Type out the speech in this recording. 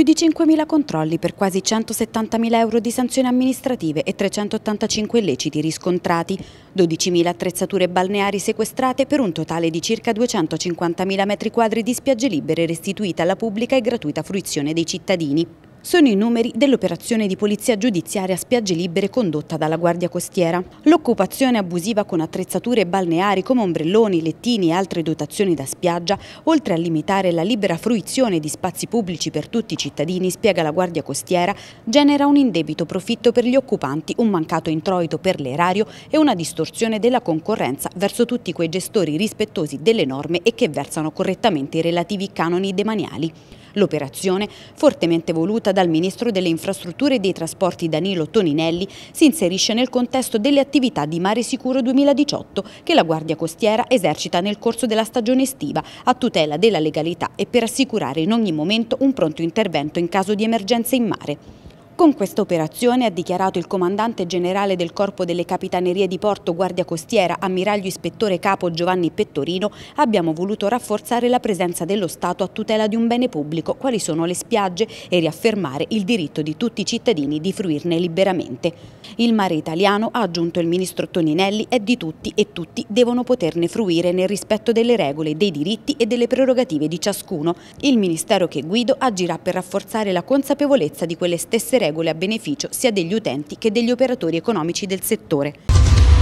Più di 5.000 controlli per quasi 170.000 euro di sanzioni amministrative e 385 illeciti riscontrati, 12.000 attrezzature balneari sequestrate per un totale di circa 250.000 m2 di spiagge libere restituite alla pubblica e gratuita fruizione dei cittadini. Sono i numeri dell'operazione di polizia giudiziaria spiagge libere condotta dalla Guardia Costiera. L'occupazione abusiva con attrezzature balneari come ombrelloni, lettini e altre dotazioni da spiaggia, oltre a limitare la libera fruizione di spazi pubblici per tutti i cittadini, spiega la Guardia Costiera, genera un indebito profitto per gli occupanti, un mancato introito per l'erario e una distorsione della concorrenza verso tutti quei gestori rispettosi delle norme e che versano correttamente i relativi canoni demaniali. L'operazione, fortemente voluta dal Ministro delle Infrastrutture e dei Trasporti Danilo Toninelli, si inserisce nel contesto delle attività di Mare Sicuro 2018 che la Guardia Costiera esercita nel corso della stagione estiva a tutela della legalità e per assicurare in ogni momento un pronto intervento in caso di emergenza in mare. Con questa operazione, ha dichiarato il comandante generale del Corpo delle Capitanerie di Porto Guardia Costiera, ammiraglio ispettore capo Giovanni Pettorino, abbiamo voluto rafforzare la presenza dello Stato a tutela di un bene pubblico, quali sono le spiagge, e riaffermare il diritto di tutti i cittadini di fruirne liberamente. Il mare italiano, ha aggiunto il ministro Toninelli, è di tutti e tutti devono poterne fruire nel rispetto delle regole, dei diritti e delle prerogative di ciascuno. Il ministero che guido agirà per rafforzare la consapevolezza di quelle stesse regole regole a beneficio sia degli utenti che degli operatori economici del settore.